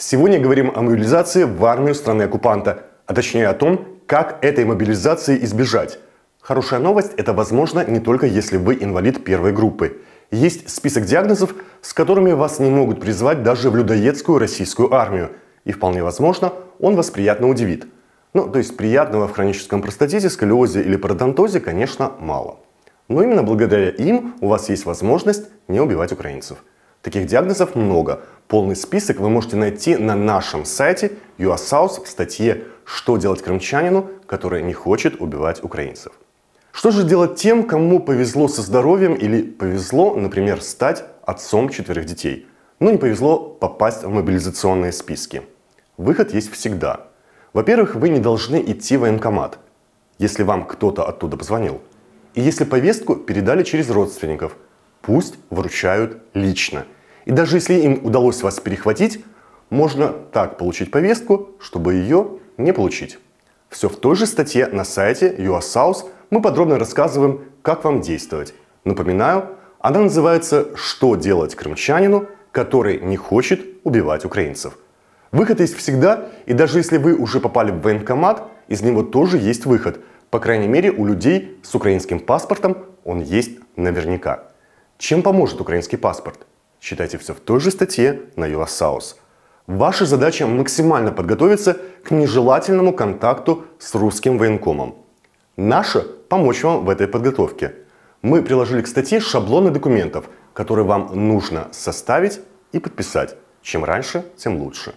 Сегодня говорим о мобилизации в армию страны-оккупанта, а точнее о том, как этой мобилизации избежать. Хорошая новость – это возможно не только если вы инвалид первой группы. Есть список диагнозов, с которыми вас не могут призвать даже в людоедскую российскую армию. И вполне возможно, он вас приятно удивит. Ну, то есть приятного в хроническом простатите, сколиозе или пародонтозе, конечно, мало. Но именно благодаря им у вас есть возможность не убивать украинцев. Таких диагнозов много. Полный список вы можете найти на нашем сайте UASAUS в статье «Что делать крымчанину, который не хочет убивать украинцев?». Что же делать тем, кому повезло со здоровьем или повезло, например, стать отцом четверых детей, но ну, не повезло попасть в мобилизационные списки? Выход есть всегда. Во-первых, вы не должны идти в военкомат, если вам кто-то оттуда позвонил. И если повестку передали через родственников – пусть вручают лично. И даже если им удалось вас перехватить, можно так получить повестку, чтобы ее не получить. Все в той же статье на сайте UASAUS мы подробно рассказываем, как вам действовать. Напоминаю, она называется «Что делать крымчанину, который не хочет убивать украинцев?». Выход есть всегда, и даже если вы уже попали в военкомат, из него тоже есть выход. По крайней мере, у людей с украинским паспортом он есть наверняка. Чем поможет украинский паспорт? Читайте все в той же статье на USAUS. Ваша задача максимально подготовиться к нежелательному контакту с русским военкомом. Наша – помочь вам в этой подготовке. Мы приложили к статье шаблоны документов, которые вам нужно составить и подписать. Чем раньше, тем лучше.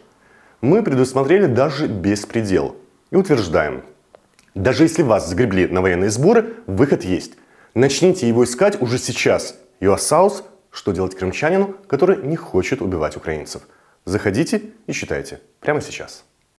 Мы предусмотрели даже беспредел и утверждаем, даже если вас загребли на военные сборы, выход есть. Начните его искать уже сейчас UASaus «Что делать крымчанину, который не хочет убивать украинцев?». Заходите и читайте прямо сейчас.